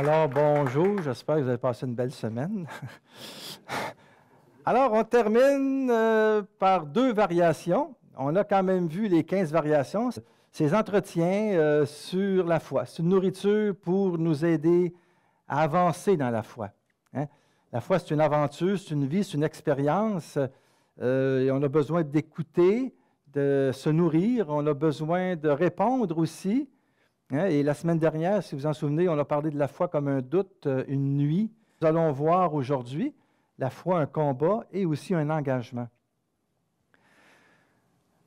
Alors, bonjour, j'espère que vous avez passé une belle semaine. Alors, on termine euh, par deux variations. On a quand même vu les 15 variations. Ces entretiens euh, sur la foi, c'est une nourriture pour nous aider à avancer dans la foi. Hein. La foi, c'est une aventure, c'est une vie, c'est une expérience. Euh, on a besoin d'écouter, de se nourrir, on a besoin de répondre aussi Hein, et la semaine dernière, si vous vous en souvenez, on a parlé de la foi comme un doute, euh, une nuit. Nous allons voir aujourd'hui la foi, un combat et aussi un engagement.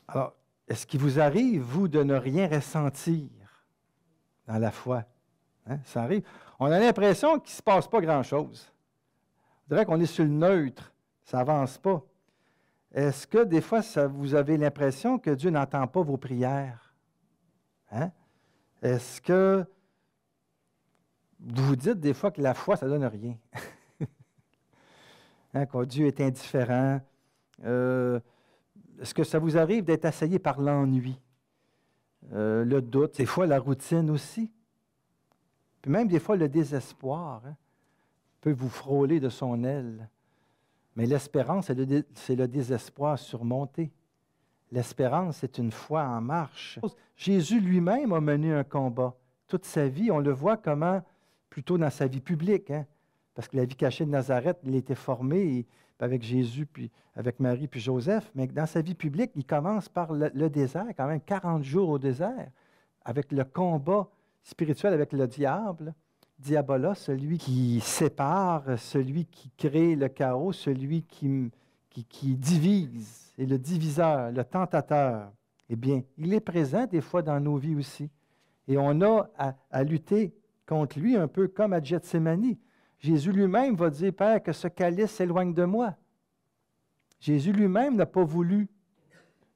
Alors, est-ce qu'il vous arrive, vous, de ne rien ressentir dans la foi? Hein, ça arrive. On a l'impression qu'il ne se passe pas grand-chose. On dirait qu'on est sur le neutre, ça n'avance pas. Est-ce que des fois, vous avez l'impression que Dieu n'entend pas vos prières? Hein? Est-ce que vous vous dites des fois que la foi, ça ne donne rien? Hein, quand Dieu est indifférent. Euh, est-ce que ça vous arrive d'être assaillé par l'ennui, euh, le doute, des fois la routine aussi? Puis même des fois le désespoir hein, peut vous frôler de son aile. Mais l'espérance, c'est le désespoir surmonté. L'espérance, c'est une foi en marche. Jésus lui-même a mené un combat. Toute sa vie, on le voit comment, plutôt dans sa vie publique, hein, parce que la vie cachée de Nazareth, il était formé avec Jésus, puis avec Marie, puis Joseph, mais dans sa vie publique, il commence par le, désert, quand même 40 jours au désert, avec le combat spirituel avec le diable. Diabolos, celui qui sépare, celui qui crée le chaos, celui qui qui, divise, et le diviseur, le tentateur, eh bien, il est présent des fois dans nos vies aussi. Et on a à, lutter contre lui, un peu comme à Gethsemane. Jésus lui-même va dire, Père, que ce calice s'éloigne de moi. Jésus lui-même n'a pas voulu.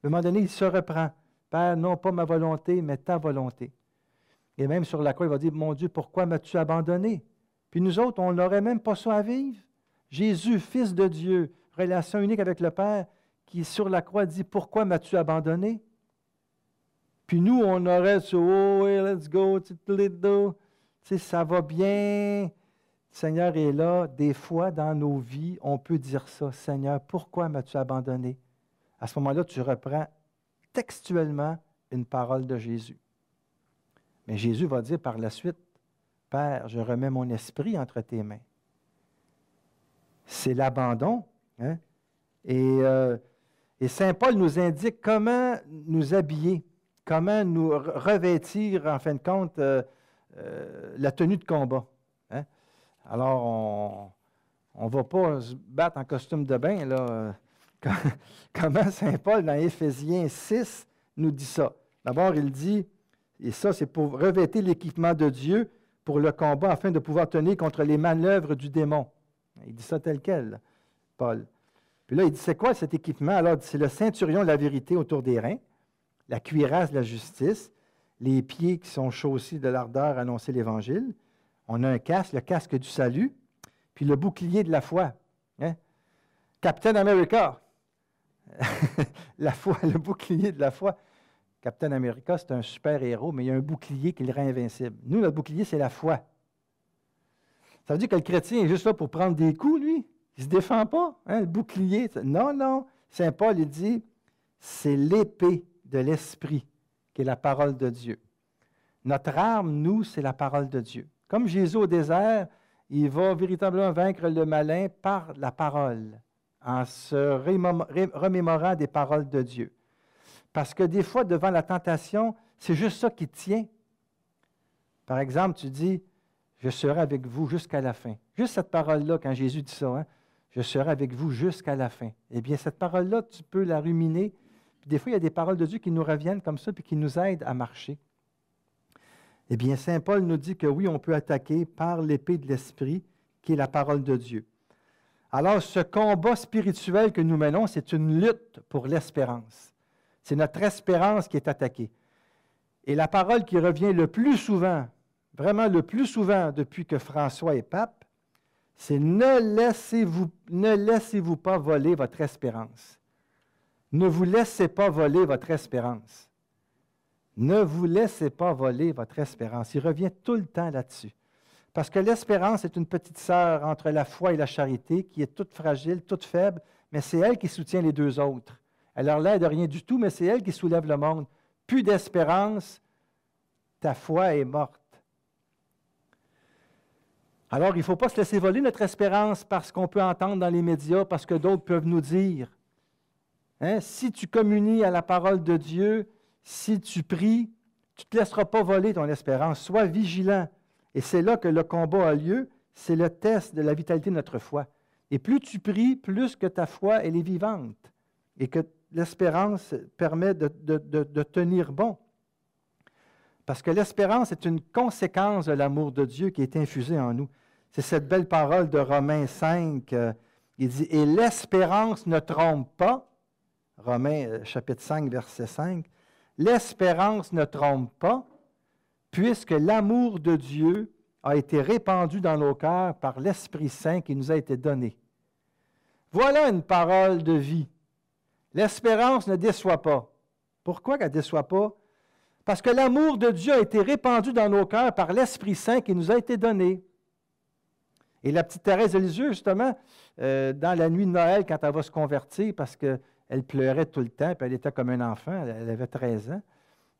À un moment donné, il se reprend. Père, non pas ma volonté, mais ta volonté. Et même sur la croix, il va dire, mon Dieu, pourquoi m'as-tu abandonné? Puis nous autres, on n'aurait même pas ça à vivre. Jésus, Fils de Dieu, relation unique avec le Père, qui sur la croix dit Pourquoi m'as-tu abandonné Puis nous, on aurait ce Oh, hey, let's go, tu ça va bien. Le Seigneur est là. Des fois, dans nos vies, on peut dire ça Seigneur, pourquoi m'as-tu abandonné À ce moment-là, tu reprends textuellement une parole de Jésus. Mais Jésus va dire par la suite Père, je remets mon esprit entre tes mains. C'est l'abandon Hein? Euh, et, Saint Paul nous indique comment nous habiller, comment nous revêtir, en fin de compte, euh, euh, la tenue de combat. Hein? Alors, on ne va pas se battre en costume de bain. Là. comment Saint Paul, dans Éphésiens 6, nous dit ça? D'abord, il dit, et ça, c'est pour revêtir l'équipement de Dieu pour le combat afin de pouvoir tenir contre les manœuvres du démon. Il dit ça tel quel. Paul. Puis là, il dit, c'est quoi cet équipement? Alors, c'est le ceinturion de la vérité autour des reins, la cuirasse de la justice, les pieds qui sont chaussés de l'ardeur à annoncer l'Évangile. On a un casque, le casque du salut, puis le bouclier de la foi. Hein? Captain America, la foi, le bouclier de la foi. Captain America, c'est un super-héros, mais il y a un bouclier qui le rend invincible. Nous, notre bouclier, c'est la foi. Ça veut dire que le chrétien est juste là pour prendre des coups, lui. Il ne se défend pas, hein, le bouclier. Non, non. Saint Paul, il dit, c'est l'épée de l'Esprit qui est la parole de Dieu. Notre arme, nous, c'est la parole de Dieu. Comme Jésus au désert, il va véritablement vaincre le malin par la parole, en se remémorant des paroles de Dieu. Parce que des fois, devant la tentation, c'est juste ça qui tient. Par exemple, tu dis, je serai avec vous jusqu'à la fin. Juste cette parole-là, quand Jésus dit ça, hein? je serai avec vous jusqu'à la fin. Eh bien, cette parole-là, tu peux la ruminer. des fois, il y a des paroles de Dieu qui nous reviennent comme ça, puis qui nous aident à marcher. Eh bien, Saint Paul nous dit que oui, on peut attaquer par l'épée de l'Esprit, qui est la parole de Dieu. Alors, ce combat spirituel que nous menons, c'est une lutte pour l'espérance. C'est notre espérance qui est attaquée. Et la parole qui revient le plus souvent, vraiment le plus souvent depuis que François est pape, c'est ne laissez-vous, ne laissez-vous pas voler votre espérance. Ne vous laissez pas voler votre espérance. Ne vous laissez pas voler votre espérance. Il revient tout le temps là-dessus. Parce que l'espérance est une petite sœur entre la foi et la charité qui est toute fragile, toute faible, mais c'est elle qui soutient les deux autres. Elle leur l'aide de rien du tout, mais c'est elle qui soulève le monde. Plus d'espérance, ta foi est morte. Alors, il ne faut pas se laisser voler notre espérance parce qu'on peut entendre dans les médias, parce que d'autres peuvent nous dire. Hein? Si tu communies à la parole de Dieu, si tu pries, tu ne te laisseras pas voler ton espérance. Sois vigilant. Et c'est là que le combat a lieu. C'est le test de la vitalité de notre foi. Et plus tu pries, plus que ta foi, elle est vivante. Et que l'espérance permet de, tenir bon. Parce que l'espérance est une conséquence de l'amour de Dieu qui est infusé en nous. C'est cette belle parole de Romains 5. Euh, il dit, et l'espérance ne trompe pas. Romains euh, chapitre 5, verset 5. L'espérance ne trompe pas, puisque l'amour de Dieu a été répandu dans nos cœurs par l'Esprit Saint qui nous a été donné. Voilà une parole de vie. L'espérance ne déçoit pas. Pourquoi qu'elle ne déçoit pas? Parce que l'amour de Dieu a été répandu dans nos cœurs par l'Esprit Saint qui nous a été donné. Et la petite Thérèse les yeux, justement, euh, dans la nuit de Noël, quand elle va se convertir, parce qu'elle pleurait tout le temps, puis elle était comme un enfant, elle avait 13 ans.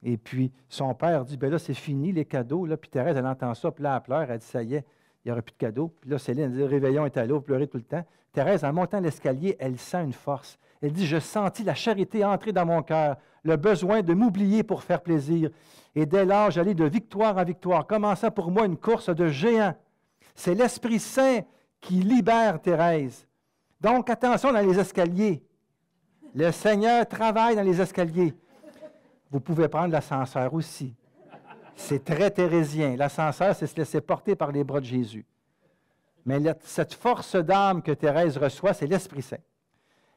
Et puis, son père dit, ben là, c'est fini les cadeaux. Puis Thérèse, elle entend ça, puis là, elle pleure, elle dit, ça y est, il n'y aura plus de cadeaux. Puis là, Céline, dit, réveillon est allé, pleurer tout le temps. Thérèse, en montant l'escalier, elle sent une force. Elle dit, je sentis la charité entrer dans mon cœur, le besoin de m'oublier pour faire plaisir. Et dès lors, j'allais de victoire en victoire, commençant pour moi une course de géant c'est l'Esprit Saint qui libère Thérèse. Donc attention dans les escaliers. Le Seigneur travaille dans les escaliers. Vous pouvez prendre l'ascenseur aussi. C'est très thérésien. L'ascenseur, c'est se laisser porter par les bras de Jésus. Mais cette force d'âme que Thérèse reçoit, c'est l'Esprit Saint.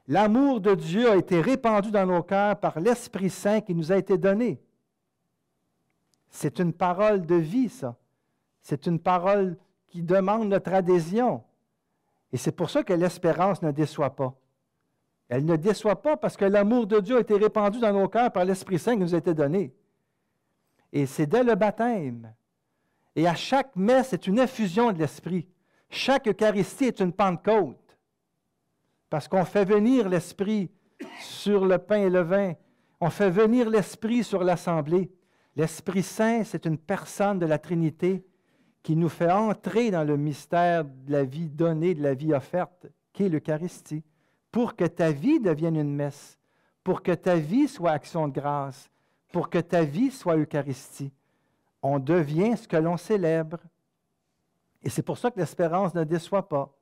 L'amour de Dieu a été répandu dans nos cœurs par l'Esprit Saint qui nous a été donné. C'est une parole de vie, ça. C'est une parole qui demande notre adhésion. Et c'est pour ça que l'espérance ne déçoit pas. Elle ne déçoit pas parce que l'amour de Dieu a été répandu dans nos cœurs par l'Esprit Saint qui nous a été donné. Et c'est dès le baptême. Et à chaque messe, c'est une effusion de l'Esprit. Chaque Eucharistie est une Pentecôte. Parce qu'on fait venir l'Esprit sur le pain et le vin. On fait venir l'Esprit sur l'Assemblée. L'Esprit Saint, c'est une personne de la Trinité qui nous fait entrer dans le mystère de la vie donnée, de la vie offerte, qu'est l'Eucharistie, pour que ta vie devienne une messe, pour que ta vie soit action de grâce, pour que ta vie soit Eucharistie. On devient ce que l'on célèbre. Et c'est pour ça que l'espérance ne déçoit pas,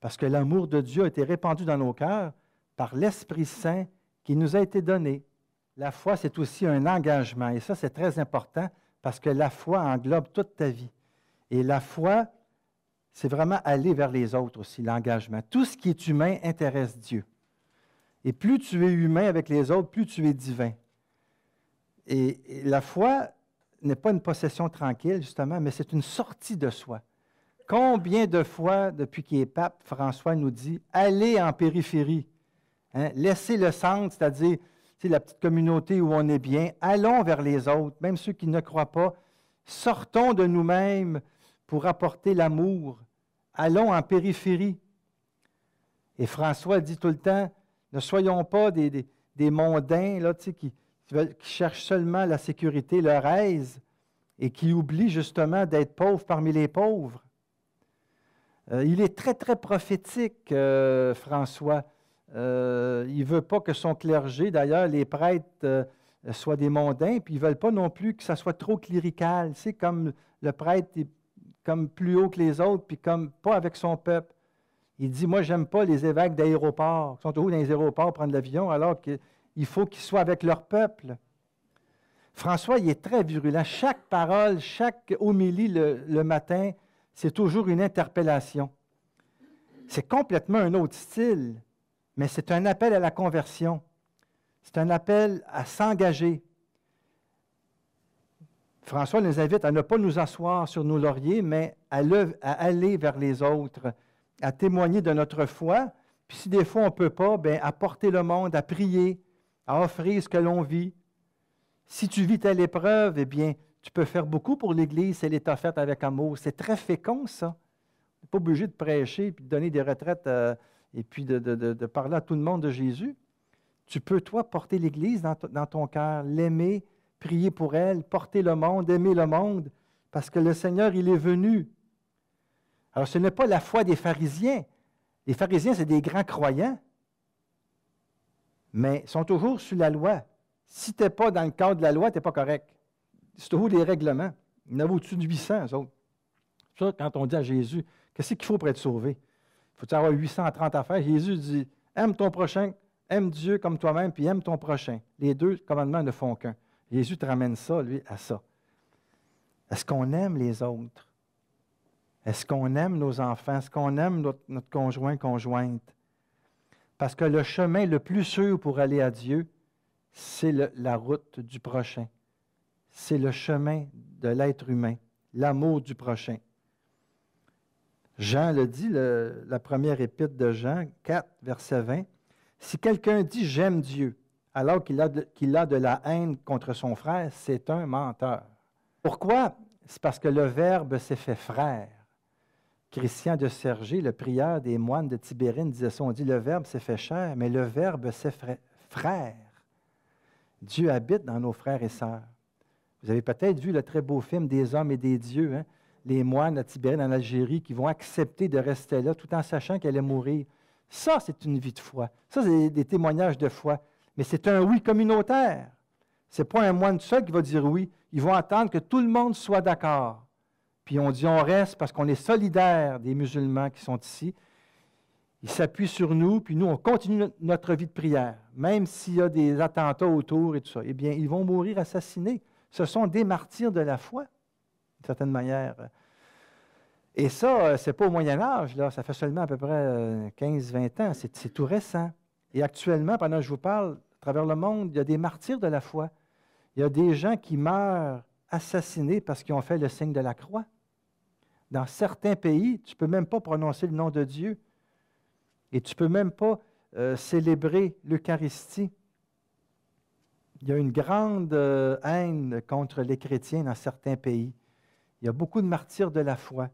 parce que l'amour de Dieu a été répandu dans nos cœurs par l'Esprit Saint qui nous a été donné. La foi, c'est aussi un engagement, et ça, c'est très important, parce que la foi englobe toute ta vie. Et la foi, c'est vraiment aller vers les autres aussi, l'engagement. Tout ce qui est humain intéresse Dieu. Et plus tu es humain avec les autres, plus tu es divin. Et, la foi n'est pas une possession tranquille, justement, mais c'est une sortie de soi. Combien de fois, depuis qu'il est pape, François nous dit allez en périphérie, hein, laissez le centre, c'est-à-dire la petite communauté où on est bien, allons vers les autres, même ceux qui ne croient pas, sortons de nous-mêmes, pour apporter l'amour. Allons en périphérie. Et François dit tout le temps, ne soyons pas des, mondains là, qui, cherchent seulement la sécurité, leur aise, et qui oublient justement d'être pauvre parmi les pauvres. Euh, il est très, très prophétique, euh, François. Euh, il veut pas que son clergé, d'ailleurs, les prêtres, soient des mondains, puis ils ne veulent pas non plus que ça soit trop clérical. C'est comme le prêtre comme plus haut que les autres, puis comme pas avec son peuple. Il dit, moi, j'aime pas les évêques d'aéroports, qui sont haut dans les aéroports prendre l'avion, alors qu'il faut qu'ils soient avec leur peuple. François, il est très virulent. Chaque parole, chaque homilie le matin, c'est toujours une interpellation. C'est complètement un autre style, mais c'est un appel à la conversion. C'est un appel à s'engager, François nous invite à ne pas nous asseoir sur nos lauriers, mais à, aller vers les autres, à témoigner de notre foi. Puis si des fois on ne peut pas, bien, à porter le monde, à prier, à offrir ce que l'on vit. Si tu vis telle épreuve, eh bien, tu peux faire beaucoup pour l'Église si elle est offerte avec amour. C'est très fécond, ça. Tu n'es pas obligé de prêcher, puis de donner des retraites, euh, et puis de, parler à tout le monde de Jésus. Tu peux, toi, porter l'Église dans, dans ton cœur, l'aimer, prier pour elle, porter le monde, aimer le monde, parce que le Seigneur, il est venu. Alors ce n'est pas la foi des pharisiens. Les pharisiens, c'est des grands croyants, mais sont toujours sous la loi. Si tu n'es pas dans le cadre de la loi, tu n'es pas correct. C'est toujours les règlements. Il y en a au-dessus de 800, Ça, quand on dit à Jésus, qu'est-ce qu'il faut pour être sauvé? Il faut avoir 830 affaires. Jésus dit, aime ton prochain, aime Dieu comme toi-même, puis aime ton prochain. Les deux commandements ne font qu'un. Jésus te ramène ça, lui, à ça. Est-ce qu'on aime les autres? Est-ce qu'on aime nos enfants? Est-ce qu'on aime notre, conjoint, conjointe? Parce que le chemin le plus sûr pour aller à Dieu, c'est la route du prochain. C'est le chemin de l'être humain, l'amour du prochain. Jean le dit, la première épître de Jean 4, verset 20. Si quelqu'un dit j'aime Dieu alors qu'il a, de, la haine contre son frère, c'est un menteur. Pourquoi? C'est parce que le Verbe s'est fait frère. Christian de Sergé, le prieur des moines de Tibérine, disait ça. On dit le Verbe s'est fait chair, mais le Verbe s'est fait frère. Dieu habite dans nos frères et sœurs. Vous avez peut-être vu le très beau film des hommes et des dieux, hein? les moines de Tibérine en Algérie qui vont accepter de rester là tout en sachant qu'elle est mourir. Ça, c'est une vie de foi. Ça, c'est des témoignages de foi. Mais c'est un oui communautaire. Ce n'est pas un moine seul qui va dire oui. Ils vont attendre que tout le monde soit d'accord. Puis on dit on reste parce qu'on est solidaire des musulmans qui sont ici. Ils s'appuient sur nous, puis nous, on continue notre vie de prière, même s'il y a des attentats autour et tout ça. Eh bien, ils vont mourir assassinés. Ce sont des martyrs de la foi, d'une certaine manière. Et ça, euh, ce n'est pas au Moyen Âge, là. ça fait seulement à peu près 15-20 euh, ans, c'est tout récent. Et actuellement, pendant que je vous parle, travers le monde, il y a des martyrs de la foi. Il y a des gens qui meurent assassinés parce qu'ils ont fait le signe de la croix. Dans certains pays, tu ne peux même pas prononcer le nom de Dieu et tu ne peux même pas euh, célébrer l'Eucharistie. Il y a une grande euh, haine contre les chrétiens dans certains pays. Il y a beaucoup de martyrs de la foi.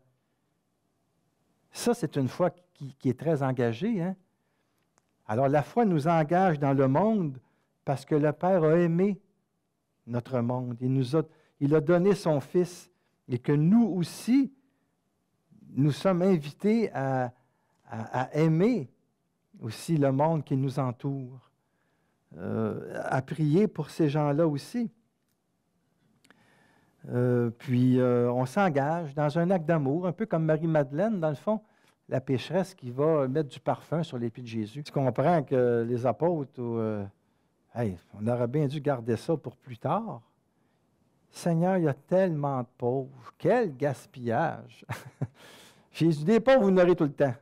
Ça, c'est une foi qui, qui est très engagée. Hein? Alors la foi nous engage dans le monde parce que le Père a aimé notre monde. Il, nous a, il a donné son Fils et que nous aussi, nous sommes invités à, aimer aussi le monde qui nous entoure, euh, à prier pour ces gens-là aussi. Euh, puis euh, on s'engage dans un acte d'amour, un peu comme Marie-Madeleine, dans le fond la pécheresse qui va mettre du parfum sur les pieds de Jésus. Tu comprends que les apôtres, euh, on aurait bien dû garder ça pour plus tard. Seigneur, il y a tellement de pauvres. Quel gaspillage! Jésus, des pauvres, vous n'aurez tout le temps.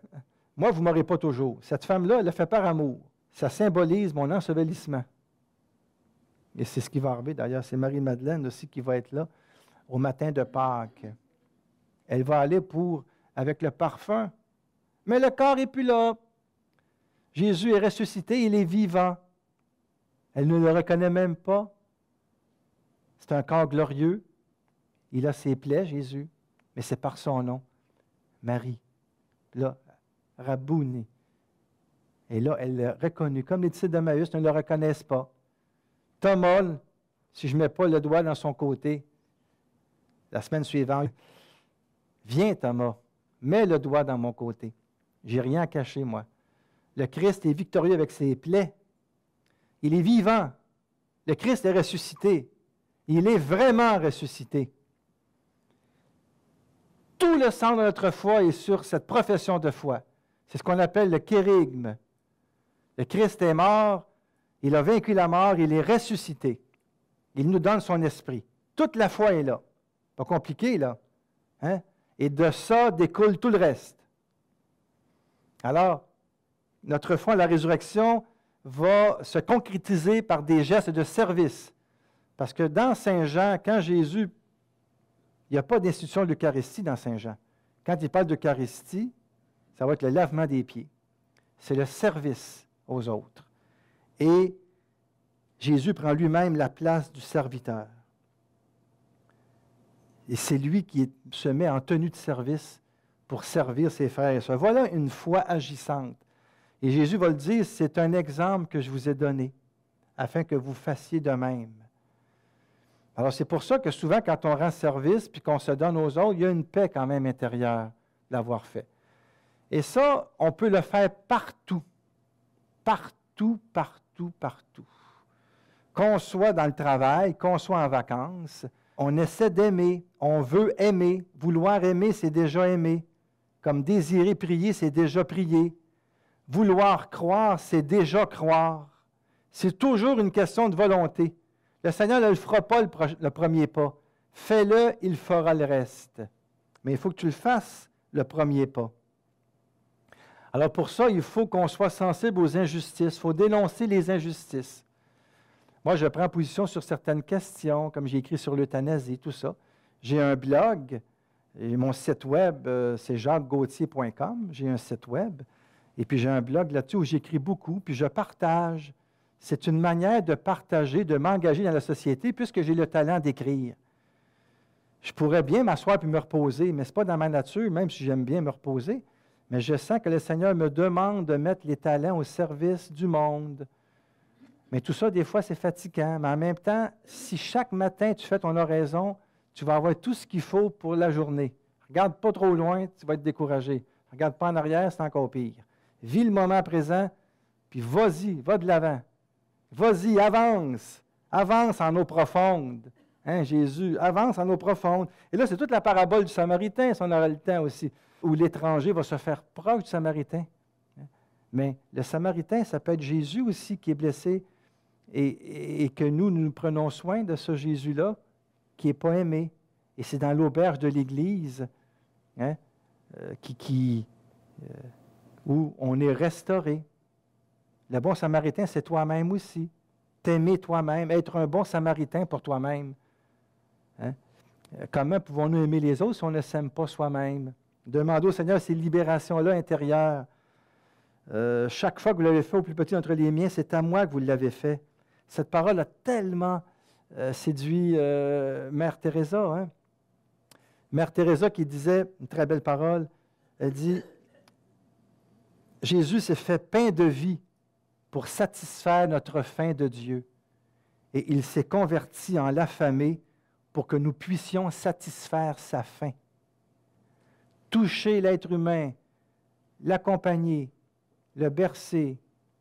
Moi, vous ne m'aurez pas toujours. Cette femme-là, elle le fait par amour. Ça symbolise mon ensevelissement. Et c'est ce qui va arriver d'ailleurs. C'est Marie-Madeleine aussi qui va être là au matin de Pâques. Elle va aller pour, avec le parfum, mais le corps n'est plus là. Jésus est ressuscité, il est vivant. Elle ne le reconnaît même pas. C'est un corps glorieux. Il a ses plaies, Jésus, mais c'est par son nom. Marie, là, Rabouni. Et là, elle le reconnaît. Comme les disciples de Maïs ne le reconnaissent pas. Thomas, si je ne mets pas le doigt dans son côté, la semaine suivante, viens Thomas, mets le doigt dans mon côté. J'ai rien à cacher, moi. Le Christ est victorieux avec ses plaies. Il est vivant. Le Christ est ressuscité. Il est vraiment ressuscité. Tout le sang de notre foi est sur cette profession de foi. C'est ce qu'on appelle le kérigme. Le Christ est mort, il a vaincu la mort, il est ressuscité. Il nous donne son esprit. Toute la foi est là. Pas compliqué, là. Hein? Et de ça découle tout le reste. Alors, notre foi à la résurrection va se concrétiser par des gestes de service. Parce que dans Saint Jean, quand Jésus, il n'y a pas d'institution de l'Eucharistie dans Saint Jean. Quand il parle d'Eucharistie, ça va être le lavement des pieds. C'est le service aux autres. Et Jésus prend lui-même la place du serviteur. Et c'est lui qui se met en tenue de service pour servir ses frères et Voilà une foi agissante. Et Jésus va le dire, c'est un exemple que je vous ai donné, afin que vous fassiez de même. Alors c'est pour ça que souvent quand on rend service, puis qu'on se donne aux autres, il y a une paix quand même intérieure d'avoir fait. Et ça, on peut le faire partout, partout, partout, partout. Qu'on soit dans le travail, qu'on soit en vacances, on essaie d'aimer, on veut aimer. Vouloir aimer, c'est déjà aimer comme désirer prier, c'est déjà prier. Vouloir croire, c'est déjà croire. C'est toujours une question de volonté. Le Seigneur ne le fera pas le, premier pas. Fais-le, il fera le reste. Mais il faut que tu le fasses, le premier pas. Alors pour ça, il faut qu'on soit sensible aux injustices. Il faut dénoncer les injustices. Moi, je prends position sur certaines questions, comme j'ai écrit sur l'euthanasie, tout ça. J'ai un blog et mon site web, euh, c'est jacquesgauthier.com. J'ai un site web. Et puis j'ai un blog là-dessus où j'écris beaucoup, puis je partage. C'est une manière de partager, de m'engager dans la société puisque j'ai le talent d'écrire. Je pourrais bien m'asseoir puis me reposer, mais ce n'est pas dans ma nature, même si j'aime bien me reposer. Mais je sens que le Seigneur me demande de mettre les talents au service du monde. Mais tout ça, des fois, c'est fatigant. Mais en même temps, si chaque matin tu fais ton oraison, tu vas avoir tout ce qu'il faut pour la journée. Regarde pas trop loin, tu vas être découragé. Regarde pas en arrière, c'est encore pire. Vis le moment présent, puis vas-y, va de l'avant. Vas-y, avance. Avance en eau profonde. Hein, Jésus, avance en eau profonde. Et là, c'est toute la parabole du Samaritain, si on aura le temps aussi, où l'étranger va se faire proche du Samaritain. Hein? Mais le Samaritain, ça peut être Jésus aussi qui est blessé et que nous, nous prenons soin de ce Jésus-là qui n'est pas aimé. Et c'est dans l'auberge de l'Église hein, euh, qui, euh, où on est restauré. Le bon samaritain, c'est toi-même aussi. T'aimer toi-même, être un bon samaritain pour toi-même. Hein. Euh, comment pouvons-nous aimer les autres si on ne s'aime pas soi-même? Demandez au Seigneur ces libérations-là intérieures. chaque fois que vous l'avez fait au plus petit entre les miens, c'est à moi que vous l'avez fait. Cette parole a tellement euh, séduit euh, Mère Teresa. Hein? Mère Teresa qui disait une très belle parole. Elle dit Jésus s'est fait pain de vie pour satisfaire notre faim de Dieu, et il s'est converti en l'affamé pour que nous puissions satisfaire sa faim. Toucher l'être humain, l'accompagner, le bercer,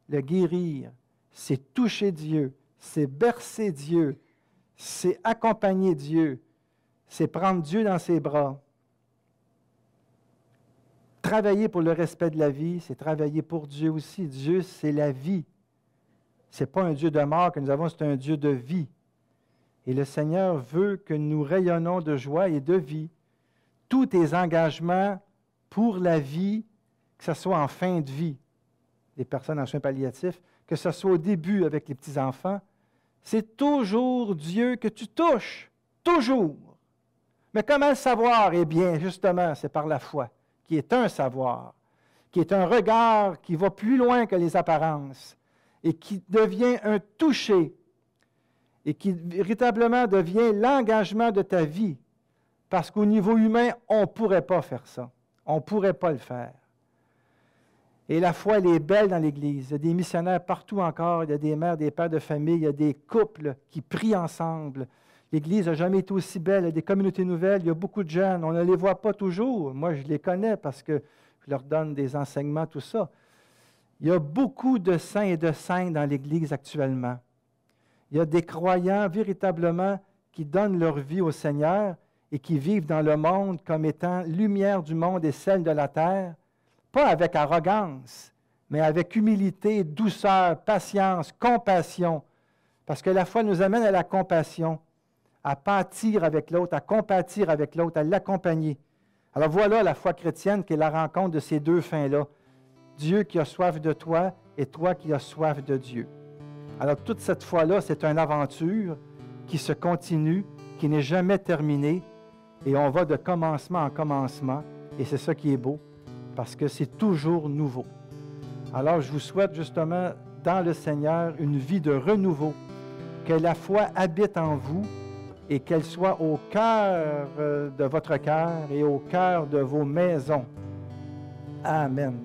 le guérir, c'est toucher Dieu, c'est bercer Dieu, c'est accompagner Dieu, c'est prendre Dieu dans ses bras. Travailler pour le respect de la vie, c'est travailler pour Dieu aussi. Dieu, c'est la vie. Ce n'est pas un Dieu de mort que nous avons, c'est un Dieu de vie. Et le Seigneur veut que nous rayonnons de joie et de vie. Tous tes engagements pour la vie, que ce soit en fin de vie, les personnes en soins palliatifs, que ce soit au début avec les petits-enfants, c'est toujours Dieu que tu touches, toujours. Mais comment le savoir? Eh bien, justement, c'est par la foi, qui est un savoir, qui est un regard qui va plus loin que les apparences et qui devient un toucher et qui véritablement devient l'engagement de ta vie. Parce qu'au niveau humain, on ne pourrait pas faire ça. On ne pourrait pas le faire. Et la foi, elle est belle dans l'Église. Il y a des missionnaires partout encore. Il y a des mères, des pères de famille. Il y a des couples qui prient ensemble. L'Église n'a jamais été aussi belle. Il y a des communautés nouvelles. Il y a beaucoup de jeunes. On ne les voit pas toujours. Moi, je les connais parce que je leur donne des enseignements, tout ça. Il y a beaucoup de saints et de saints dans l'Église actuellement. Il y a des croyants véritablement qui donnent leur vie au Seigneur et qui vivent dans le monde comme étant lumière du monde et celle de la terre pas avec arrogance, mais avec humilité, douceur, patience, compassion. Parce que la foi nous amène à la compassion, à pâtir avec l'autre, à compatir avec l'autre, à l'accompagner. Alors voilà la foi chrétienne qui est la rencontre de ces deux fins-là. Dieu qui a soif de toi et toi qui as soif de Dieu. Alors toute cette foi-là, c'est une aventure qui se continue, qui n'est jamais terminée, et on va de commencement en commencement, et c'est ça qui est beau parce que c'est toujours nouveau. Alors je vous souhaite justement dans le Seigneur une vie de renouveau, que la foi habite en vous et qu'elle soit au cœur euh, de votre cœur et au cœur de vos maisons. Amen.